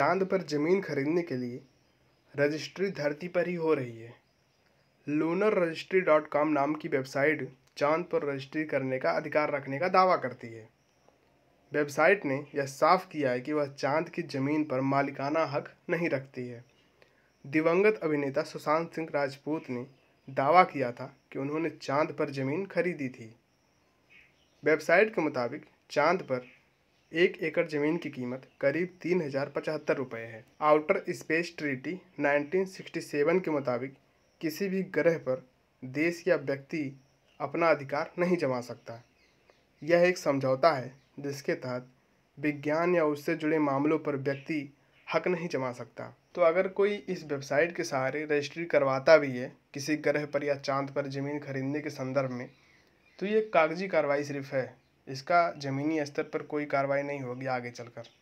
चांद पर जमीन खरीदने के लिए रजिस्ट्री धरती पर ही हो रही है लूनर रजिस्ट्री डॉट कॉम नाम की वेबसाइट चांद पर रजिस्ट्री करने का अधिकार रखने का दावा करती है वेबसाइट ने यह साफ किया है कि वह चांद की जमीन पर मालिकाना हक नहीं रखती है दिवंगत अभिनेता सुशांत सिंह राजपूत ने दावा किया था कि उन्होंने चांद पर जमीन खरीदी थी वेबसाइट के मुताबिक चांद पर एक एकड़ जमीन की कीमत करीब तीन हजार पचहत्तर रुपये है आउटर स्पेस ट्रीटी 1967 के मुताबिक किसी भी ग्रह पर देश या व्यक्ति अपना अधिकार नहीं जमा सकता यह एक समझौता है जिसके तहत विज्ञान या उससे जुड़े मामलों पर व्यक्ति हक नहीं जमा सकता तो अगर कोई इस वेबसाइट के सहारे रजिस्ट्री करवाता भी है किसी ग्रह पर या चांद पर ज़मीन खरीदने के संदर्भ में तो ये कागजी कार्रवाई सिर्फ है इसका ज़मीनी स्तर पर कोई कार्रवाई नहीं होगी आगे चलकर